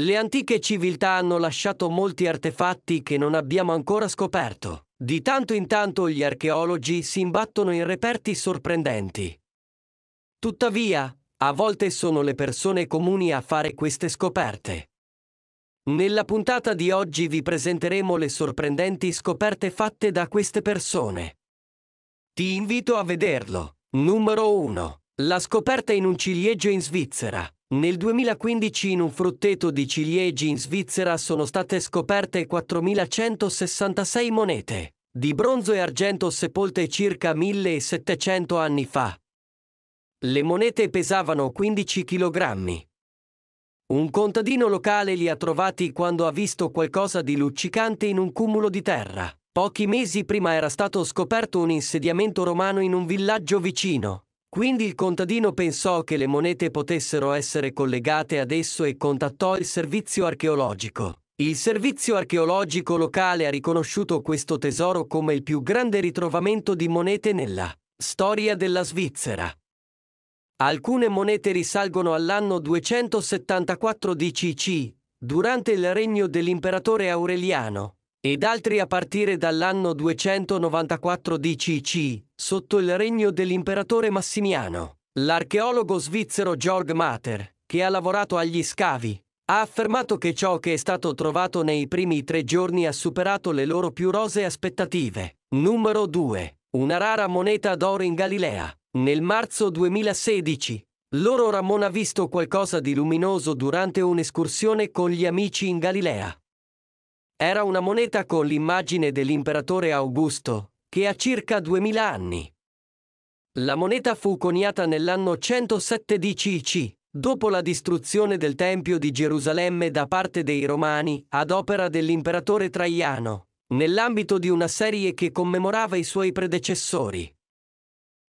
Le antiche civiltà hanno lasciato molti artefatti che non abbiamo ancora scoperto. Di tanto in tanto gli archeologi si imbattono in reperti sorprendenti. Tuttavia, a volte sono le persone comuni a fare queste scoperte. Nella puntata di oggi vi presenteremo le sorprendenti scoperte fatte da queste persone. Ti invito a vederlo. Numero 1. La scoperta in un ciliegio in Svizzera. Nel 2015 in un frutteto di ciliegi in Svizzera sono state scoperte 4.166 monete, di bronzo e argento sepolte circa 1.700 anni fa. Le monete pesavano 15 kg. Un contadino locale li ha trovati quando ha visto qualcosa di luccicante in un cumulo di terra. Pochi mesi prima era stato scoperto un insediamento romano in un villaggio vicino. Quindi il contadino pensò che le monete potessero essere collegate ad esso e contattò il servizio archeologico. Il servizio archeologico locale ha riconosciuto questo tesoro come il più grande ritrovamento di monete nella storia della Svizzera. Alcune monete risalgono all'anno 274 DCC, durante il regno dell'imperatore Aureliano, ed altri a partire dall'anno 294 DCC, sotto il regno dell'imperatore Massimiano. L'archeologo svizzero Georg Mater, che ha lavorato agli scavi, ha affermato che ciò che è stato trovato nei primi tre giorni ha superato le loro più rose aspettative. Numero 2. Una rara moneta d'oro in Galilea. Nel marzo 2016, Loro Ramon ha visto qualcosa di luminoso durante un'escursione con gli amici in Galilea. Era una moneta con l'immagine dell'imperatore Augusto, che ha circa 2000 anni. La moneta fu coniata nell'anno 107 d.C., dopo la distruzione del Tempio di Gerusalemme da parte dei Romani ad opera dell'imperatore Traiano, nell'ambito di una serie che commemorava i suoi predecessori.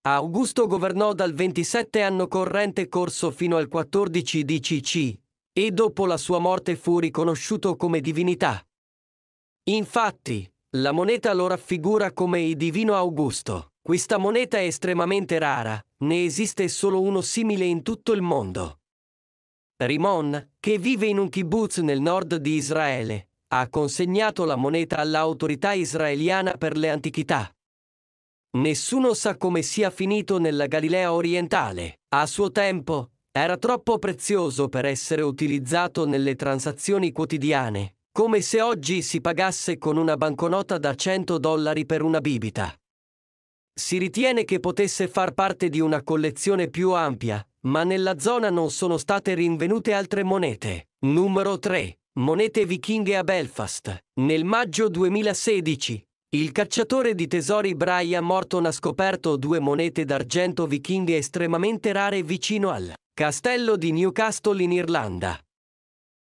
Augusto governò dal 27 anno corrente corso fino al 14 d.C., e dopo la sua morte fu riconosciuto come divinità. Infatti, la moneta lo raffigura come il divino Augusto. Questa moneta è estremamente rara, ne esiste solo uno simile in tutto il mondo. Rimon, che vive in un kibbutz nel nord di Israele, ha consegnato la moneta all'autorità israeliana per le antichità. Nessuno sa come sia finito nella Galilea orientale. A suo tempo, era troppo prezioso per essere utilizzato nelle transazioni quotidiane, come se oggi si pagasse con una banconota da 100 dollari per una bibita. Si ritiene che potesse far parte di una collezione più ampia, ma nella zona non sono state rinvenute altre monete. Numero 3. Monete vichinghe a Belfast. Nel maggio 2016, il cacciatore di tesori Brian Morton ha scoperto due monete d'argento vichinghe estremamente rare vicino al castello di Newcastle in Irlanda.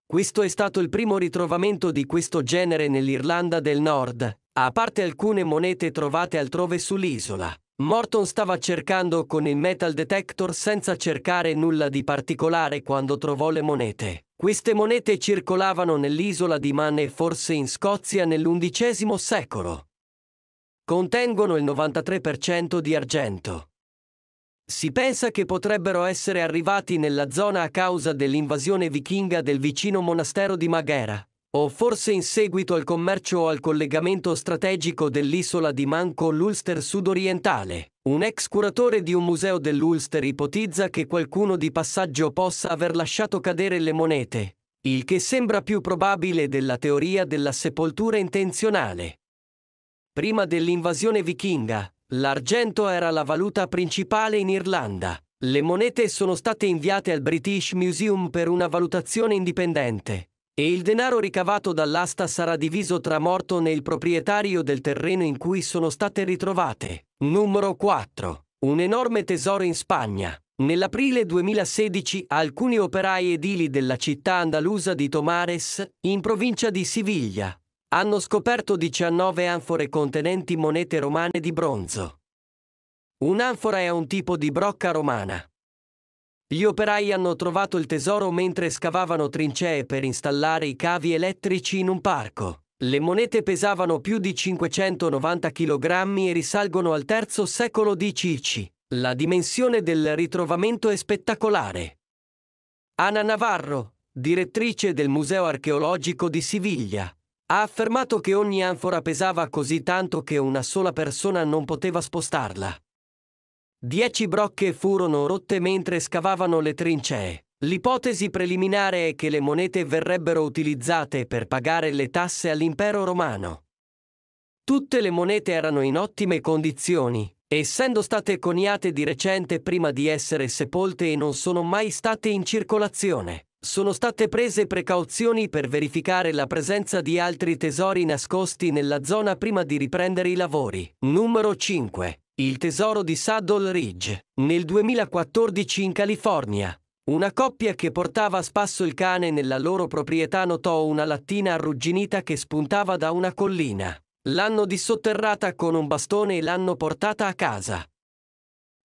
Questo è stato il primo ritrovamento di questo genere nell'Irlanda del Nord, a parte alcune monete trovate altrove sull'isola. Morton stava cercando con il metal detector senza cercare nulla di particolare quando trovò le monete. Queste monete circolavano nell'isola di Man e forse in Scozia nell'undicesimo secolo. Contengono il 93% di argento. Si pensa che potrebbero essere arrivati nella zona a causa dell'invasione vichinga del vicino monastero di Maghera, o forse in seguito al commercio o al collegamento strategico dell'isola di Manco con l'Ulster sudorientale. Un ex curatore di un museo dell'Ulster ipotizza che qualcuno di passaggio possa aver lasciato cadere le monete, il che sembra più probabile della teoria della sepoltura intenzionale. Prima dell'invasione vichinga, L'argento era la valuta principale in Irlanda. Le monete sono state inviate al British Museum per una valutazione indipendente e il denaro ricavato dall'asta sarà diviso tra Morton e il proprietario del terreno in cui sono state ritrovate. Numero 4. Un enorme tesoro in Spagna. Nell'aprile 2016 alcuni operai edili della città andalusa di Tomares, in provincia di Siviglia, hanno scoperto 19 anfore contenenti monete romane di bronzo. Un'anfora è un tipo di brocca romana. Gli operai hanno trovato il tesoro mentre scavavano trincee per installare i cavi elettrici in un parco. Le monete pesavano più di 590 kg e risalgono al III secolo d.C. La dimensione del ritrovamento è spettacolare. Ana Navarro, direttrice del Museo archeologico di Siviglia, ha affermato che ogni anfora pesava così tanto che una sola persona non poteva spostarla. Dieci brocche furono rotte mentre scavavano le trincee. L'ipotesi preliminare è che le monete verrebbero utilizzate per pagare le tasse all'impero romano. Tutte le monete erano in ottime condizioni, essendo state coniate di recente prima di essere sepolte e non sono mai state in circolazione sono state prese precauzioni per verificare la presenza di altri tesori nascosti nella zona prima di riprendere i lavori. Numero 5. Il tesoro di Saddle Ridge. Nel 2014 in California, una coppia che portava a spasso il cane nella loro proprietà notò una lattina arrugginita che spuntava da una collina. L'hanno dissotterrata con un bastone e l'hanno portata a casa.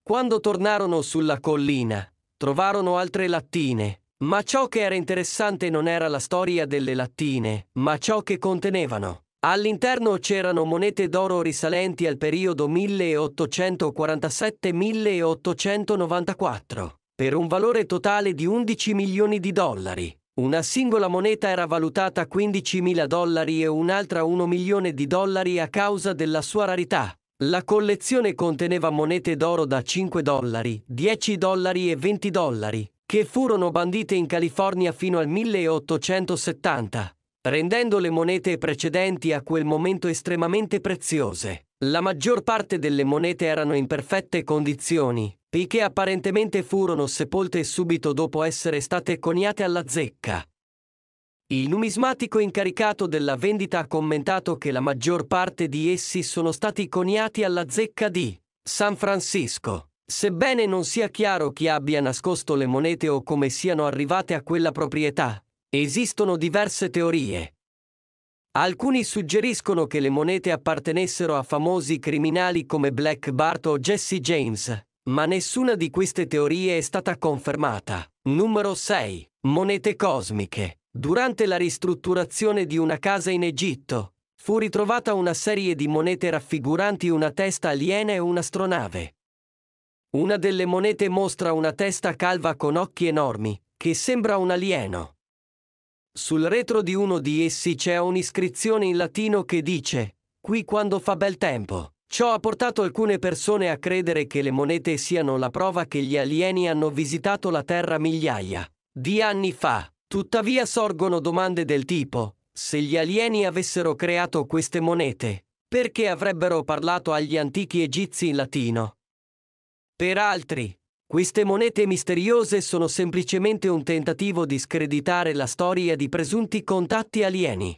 Quando tornarono sulla collina, trovarono altre lattine, ma ciò che era interessante non era la storia delle lattine, ma ciò che contenevano. All'interno c'erano monete d'oro risalenti al periodo 1847-1894, per un valore totale di 11 milioni di dollari. Una singola moneta era valutata 15 mila dollari e un'altra 1 milione di dollari a causa della sua rarità. La collezione conteneva monete d'oro da 5 dollari, 10 dollari e 20 dollari, che furono bandite in California fino al 1870, rendendo le monete precedenti a quel momento estremamente preziose. La maggior parte delle monete erano in perfette condizioni, poiché apparentemente furono sepolte subito dopo essere state coniate alla zecca. Il numismatico incaricato della vendita ha commentato che la maggior parte di essi sono stati coniati alla zecca di San Francisco. Sebbene non sia chiaro chi abbia nascosto le monete o come siano arrivate a quella proprietà, esistono diverse teorie. Alcuni suggeriscono che le monete appartenessero a famosi criminali come Black Bart o Jesse James, ma nessuna di queste teorie è stata confermata. Numero 6. Monete cosmiche. Durante la ristrutturazione di una casa in Egitto, fu ritrovata una serie di monete raffiguranti una testa aliena e un'astronave. Una delle monete mostra una testa calva con occhi enormi, che sembra un alieno. Sul retro di uno di essi c'è un'iscrizione in latino che dice, qui quando fa bel tempo. Ciò ha portato alcune persone a credere che le monete siano la prova che gli alieni hanno visitato la Terra migliaia di anni fa. Tuttavia sorgono domande del tipo, se gli alieni avessero creato queste monete, perché avrebbero parlato agli antichi egizi in latino? Per altri, queste monete misteriose sono semplicemente un tentativo di screditare la storia di presunti contatti alieni.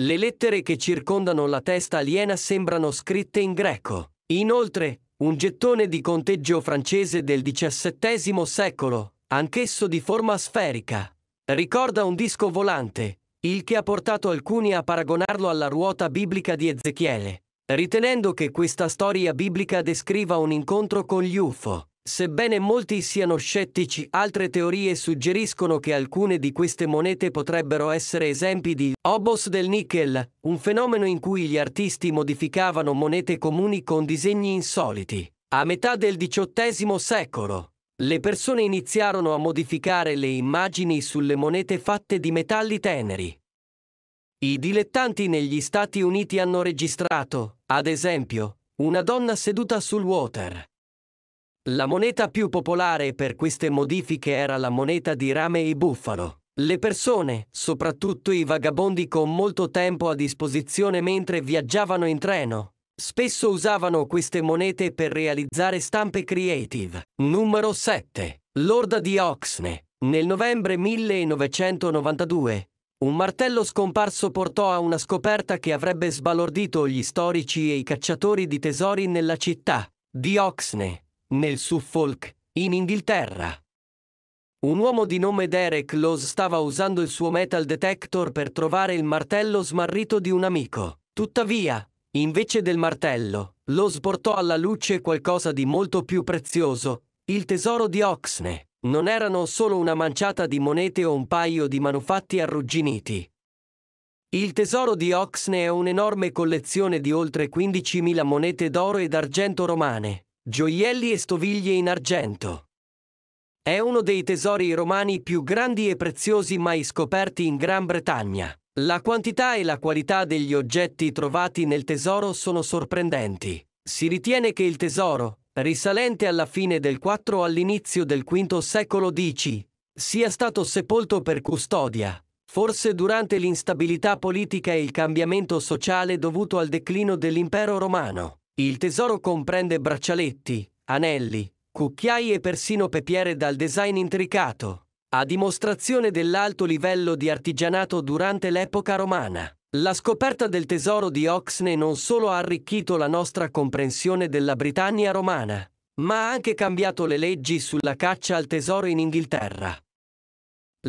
Le lettere che circondano la testa aliena sembrano scritte in greco. Inoltre, un gettone di conteggio francese del XVII secolo, anch'esso di forma sferica, ricorda un disco volante, il che ha portato alcuni a paragonarlo alla ruota biblica di Ezechiele, ritenendo che questa storia biblica descriva un incontro con gli UFO. Sebbene molti siano scettici, altre teorie suggeriscono che alcune di queste monete potrebbero essere esempi di obos del nickel, un fenomeno in cui gli artisti modificavano monete comuni con disegni insoliti. A metà del XVIII secolo, le persone iniziarono a modificare le immagini sulle monete fatte di metalli teneri. I dilettanti negli Stati Uniti hanno registrato, ad esempio, una donna seduta sul water. La moneta più popolare per queste modifiche era la moneta di rame e buffalo. Le persone, soprattutto i vagabondi con molto tempo a disposizione mentre viaggiavano in treno, spesso usavano queste monete per realizzare stampe creative. Numero 7. L'orda di Oxne. Nel novembre 1992, un martello scomparso portò a una scoperta che avrebbe sbalordito gli storici e i cacciatori di tesori nella città di Oxne, nel Suffolk, in Inghilterra. Un uomo di nome Derek Loz stava usando il suo metal detector per trovare il martello smarrito di un amico. Tuttavia, invece del martello, Loz portò alla luce qualcosa di molto più prezioso, il tesoro di Oxne non erano solo una manciata di monete o un paio di manufatti arrugginiti. Il tesoro di Oxne è un'enorme collezione di oltre 15.000 monete d'oro ed argento romane, gioielli e stoviglie in argento. È uno dei tesori romani più grandi e preziosi mai scoperti in Gran Bretagna. La quantità e la qualità degli oggetti trovati nel tesoro sono sorprendenti. Si ritiene che il tesoro, risalente alla fine del IV all'inizio del V secolo DC, sia stato sepolto per custodia, forse durante l'instabilità politica e il cambiamento sociale dovuto al declino dell'impero romano. Il tesoro comprende braccialetti, anelli, cucchiai e persino pepiere dal design intricato, a dimostrazione dell'alto livello di artigianato durante l'epoca romana. La scoperta del tesoro di Oxne non solo ha arricchito la nostra comprensione della Britannia romana, ma ha anche cambiato le leggi sulla caccia al tesoro in Inghilterra.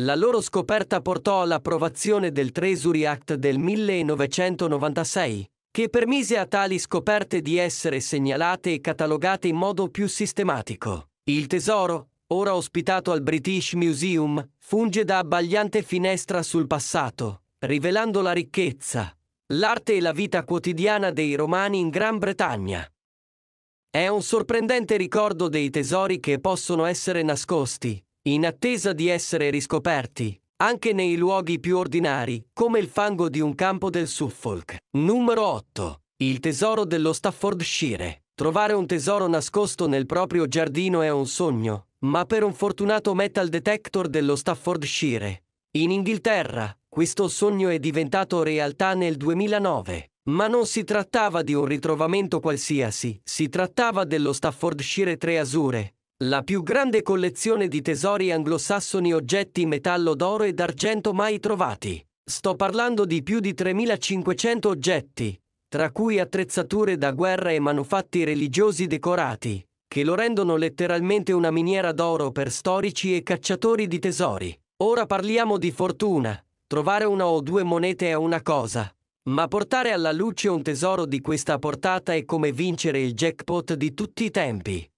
La loro scoperta portò all'approvazione del Treasury Act del 1996, che permise a tali scoperte di essere segnalate e catalogate in modo più sistematico. Il tesoro, ora ospitato al British Museum, funge da abbagliante finestra sul passato, rivelando la ricchezza, l'arte e la vita quotidiana dei romani in Gran Bretagna. È un sorprendente ricordo dei tesori che possono essere nascosti, in attesa di essere riscoperti, anche nei luoghi più ordinari, come il fango di un campo del Suffolk. Numero 8. Il tesoro dello Staffordshire. Trovare un tesoro nascosto nel proprio giardino è un sogno, ma per un fortunato metal detector dello Staffordshire, in Inghilterra, questo sogno è diventato realtà nel 2009. Ma non si trattava di un ritrovamento qualsiasi, si trattava dello Staffordshire 3 Treasure, la più grande collezione di tesori anglosassoni oggetti metallo d'oro e d'argento mai trovati. Sto parlando di più di 3500 oggetti, tra cui attrezzature da guerra e manufatti religiosi decorati, che lo rendono letteralmente una miniera d'oro per storici e cacciatori di tesori. Ora parliamo di fortuna, Trovare una o due monete è una cosa, ma portare alla luce un tesoro di questa portata è come vincere il jackpot di tutti i tempi.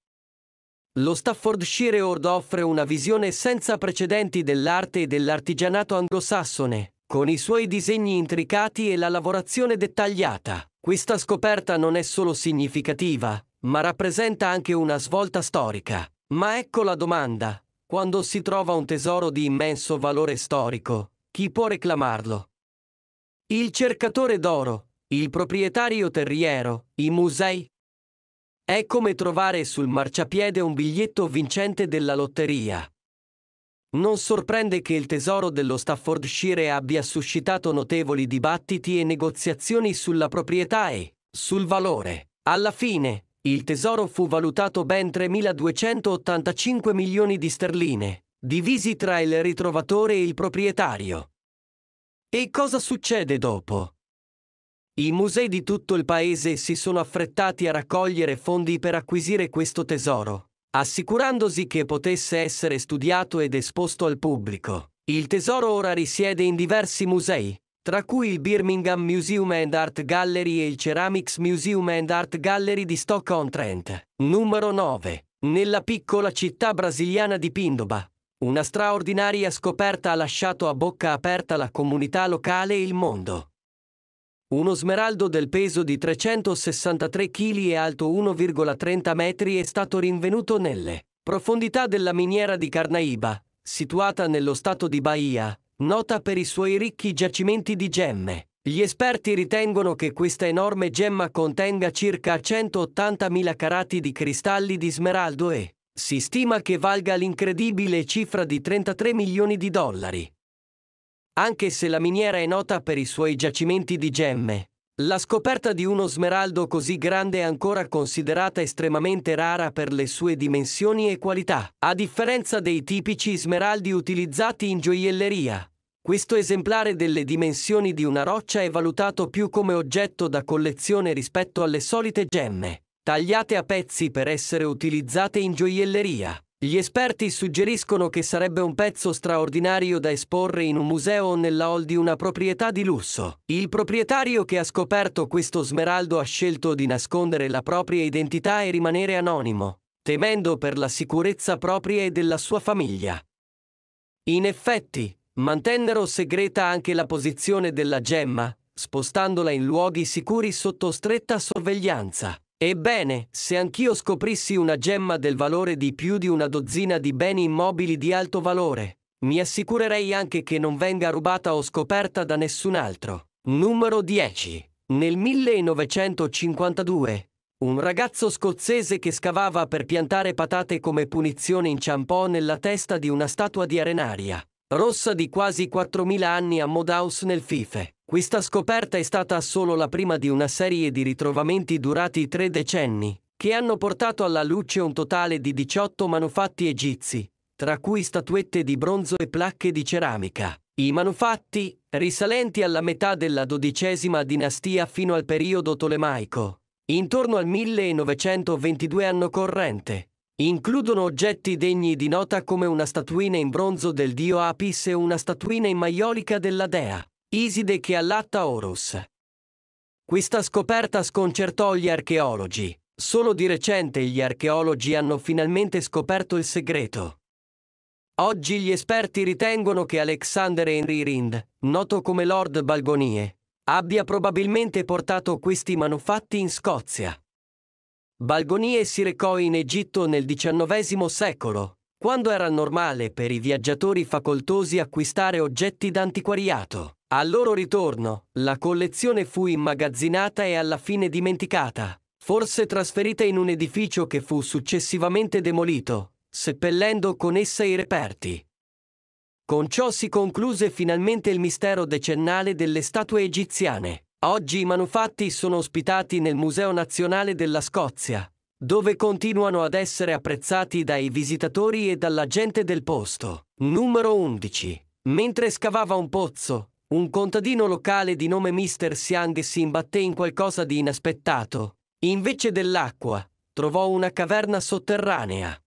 Lo Staffordshire Ord offre una visione senza precedenti dell'arte e dell'artigianato anglosassone, con i suoi disegni intricati e la lavorazione dettagliata. Questa scoperta non è solo significativa, ma rappresenta anche una svolta storica. Ma ecco la domanda. Quando si trova un tesoro di immenso valore storico, chi può reclamarlo? Il cercatore d'oro, il proprietario terriero, i musei. È come trovare sul marciapiede un biglietto vincente della lotteria. Non sorprende che il tesoro dello Staffordshire abbia suscitato notevoli dibattiti e negoziazioni sulla proprietà e sul valore. Alla fine, il tesoro fu valutato ben 3.285 milioni di sterline, divisi tra il ritrovatore e il proprietario. E cosa succede dopo? I musei di tutto il paese si sono affrettati a raccogliere fondi per acquisire questo tesoro, assicurandosi che potesse essere studiato ed esposto al pubblico. Il tesoro ora risiede in diversi musei, tra cui il Birmingham Museum and Art Gallery e il Ceramics Museum and Art Gallery di Stockholm Trent. Numero 9. Nella piccola città brasiliana di Pindoba, una straordinaria scoperta ha lasciato a bocca aperta la comunità locale e il mondo. Uno smeraldo del peso di 363 kg e alto 1,30 metri è stato rinvenuto nelle profondità della miniera di Carnaiba, situata nello stato di Bahia, nota per i suoi ricchi giacimenti di gemme. Gli esperti ritengono che questa enorme gemma contenga circa 180.000 carati di cristalli di smeraldo e si stima che valga l'incredibile cifra di 33 milioni di dollari. Anche se la miniera è nota per i suoi giacimenti di gemme, la scoperta di uno smeraldo così grande è ancora considerata estremamente rara per le sue dimensioni e qualità, a differenza dei tipici smeraldi utilizzati in gioielleria. Questo esemplare delle dimensioni di una roccia è valutato più come oggetto da collezione rispetto alle solite gemme tagliate a pezzi per essere utilizzate in gioielleria. Gli esperti suggeriscono che sarebbe un pezzo straordinario da esporre in un museo o nella hall di una proprietà di lusso. Il proprietario che ha scoperto questo smeraldo ha scelto di nascondere la propria identità e rimanere anonimo, temendo per la sicurezza propria e della sua famiglia. In effetti, mantennero segreta anche la posizione della gemma, spostandola in luoghi sicuri sotto stretta sorveglianza. Ebbene, se anch'io scoprissi una gemma del valore di più di una dozzina di beni immobili di alto valore, mi assicurerei anche che non venga rubata o scoperta da nessun altro. Numero 10. Nel 1952, un ragazzo scozzese che scavava per piantare patate come punizione inciampò nella testa di una statua di arenaria, rossa di quasi 4.000 anni a Modaus nel Fife. Questa scoperta è stata solo la prima di una serie di ritrovamenti durati tre decenni, che hanno portato alla luce un totale di 18 manufatti egizi, tra cui statuette di bronzo e placche di ceramica. I manufatti, risalenti alla metà della XII dinastia fino al periodo tolemaico, intorno al 1922 anno corrente, includono oggetti degni di nota come una statuina in bronzo del dio Apis e una statuina in maiolica della dea. Iside che allatta Horus. Questa scoperta sconcertò gli archeologi. Solo di recente gli archeologi hanno finalmente scoperto il segreto. Oggi gli esperti ritengono che Alexander Henry Rind, noto come Lord Balgonie, abbia probabilmente portato questi manufatti in Scozia. Balgonie si recò in Egitto nel XIX secolo, quando era normale per i viaggiatori facoltosi acquistare oggetti d'antiquariato. Al loro ritorno, la collezione fu immagazzinata e alla fine dimenticata, forse trasferita in un edificio che fu successivamente demolito, seppellendo con essa i reperti. Con ciò si concluse finalmente il mistero decennale delle statue egiziane. Oggi i manufatti sono ospitati nel Museo Nazionale della Scozia, dove continuano ad essere apprezzati dai visitatori e dalla gente del posto. Numero 11. Mentre scavava un pozzo, un contadino locale di nome Mr. Siang si imbatté in qualcosa di inaspettato. Invece dell'acqua, trovò una caverna sotterranea.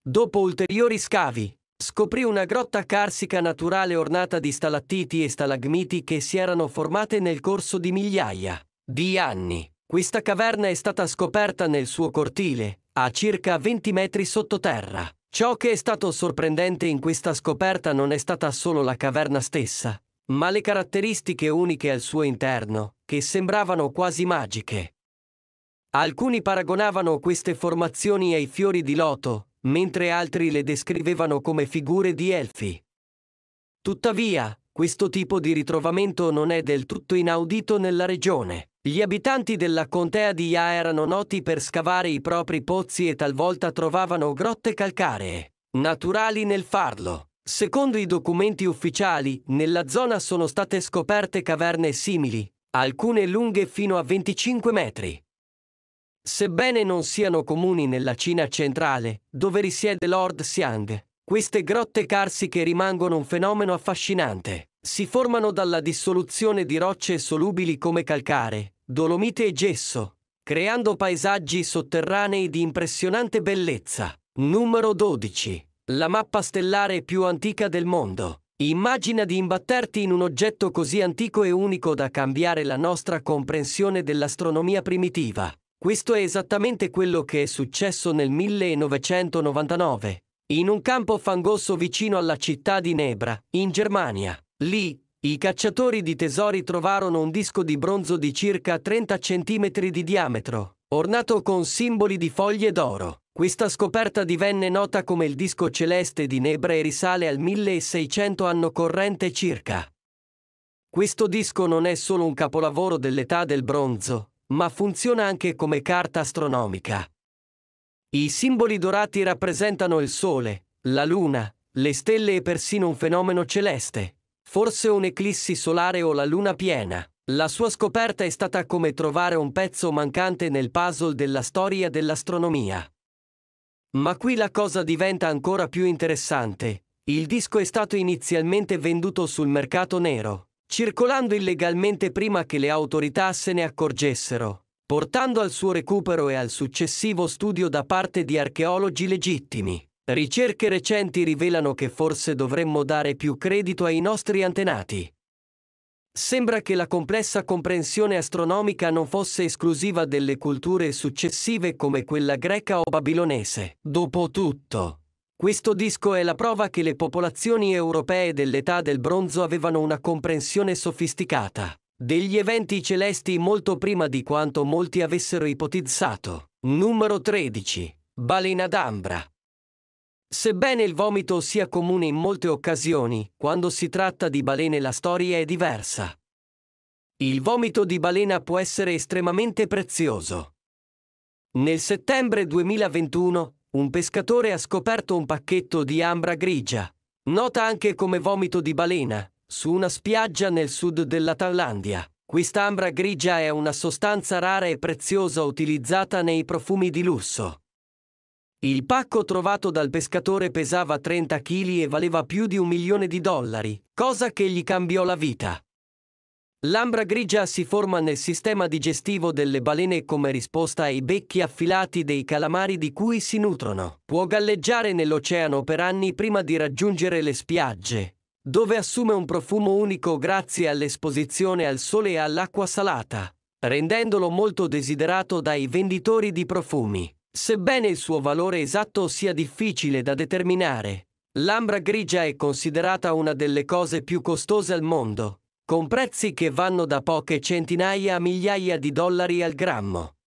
Dopo ulteriori scavi, scoprì una grotta carsica naturale ornata di stalattiti e stalagmiti che si erano formate nel corso di migliaia di anni. Questa caverna è stata scoperta nel suo cortile, a circa 20 metri sottoterra. Ciò che è stato sorprendente in questa scoperta non è stata solo la caverna stessa, ma le caratteristiche uniche al suo interno, che sembravano quasi magiche. Alcuni paragonavano queste formazioni ai fiori di loto, mentre altri le descrivevano come figure di elfi. Tuttavia, questo tipo di ritrovamento non è del tutto inaudito nella regione. Gli abitanti della contea di Ya erano noti per scavare i propri pozzi e talvolta trovavano grotte calcaree, naturali nel farlo. Secondo i documenti ufficiali, nella zona sono state scoperte caverne simili, alcune lunghe fino a 25 metri. Sebbene non siano comuni nella Cina centrale, dove risiede Lord Xiang, queste grotte carsiche rimangono un fenomeno affascinante. Si formano dalla dissoluzione di rocce solubili come calcare, dolomite e gesso, creando paesaggi sotterranei di impressionante bellezza. Numero 12 la mappa stellare più antica del mondo. Immagina di imbatterti in un oggetto così antico e unico da cambiare la nostra comprensione dell'astronomia primitiva. Questo è esattamente quello che è successo nel 1999, in un campo fangoso vicino alla città di Nebra, in Germania. Lì, i cacciatori di tesori trovarono un disco di bronzo di circa 30 cm di diametro, ornato con simboli di foglie d'oro. Questa scoperta divenne nota come il disco celeste di Nebra e risale al 1600 anno corrente circa. Questo disco non è solo un capolavoro dell'età del bronzo, ma funziona anche come carta astronomica. I simboli dorati rappresentano il Sole, la Luna, le stelle e persino un fenomeno celeste, forse un'eclissi solare o la Luna piena. La sua scoperta è stata come trovare un pezzo mancante nel puzzle della storia dell'astronomia. Ma qui la cosa diventa ancora più interessante. Il disco è stato inizialmente venduto sul mercato nero, circolando illegalmente prima che le autorità se ne accorgessero, portando al suo recupero e al successivo studio da parte di archeologi legittimi. Ricerche recenti rivelano che forse dovremmo dare più credito ai nostri antenati. Sembra che la complessa comprensione astronomica non fosse esclusiva delle culture successive come quella greca o babilonese. Dopotutto, questo disco è la prova che le popolazioni europee dell'età del bronzo avevano una comprensione sofisticata degli eventi celesti molto prima di quanto molti avessero ipotizzato. Numero 13. Balena d'Ambra. Sebbene il vomito sia comune in molte occasioni, quando si tratta di balene la storia è diversa. Il vomito di balena può essere estremamente prezioso. Nel settembre 2021, un pescatore ha scoperto un pacchetto di ambra grigia, nota anche come vomito di balena, su una spiaggia nel sud della Thailandia. Quest'ambra grigia è una sostanza rara e preziosa utilizzata nei profumi di lusso. Il pacco trovato dal pescatore pesava 30 kg e valeva più di un milione di dollari, cosa che gli cambiò la vita. L'ambra grigia si forma nel sistema digestivo delle balene come risposta ai becchi affilati dei calamari di cui si nutrono. Può galleggiare nell'oceano per anni prima di raggiungere le spiagge, dove assume un profumo unico grazie all'esposizione al sole e all'acqua salata, rendendolo molto desiderato dai venditori di profumi. Sebbene il suo valore esatto sia difficile da determinare, l'ambra grigia è considerata una delle cose più costose al mondo, con prezzi che vanno da poche centinaia a migliaia di dollari al grammo,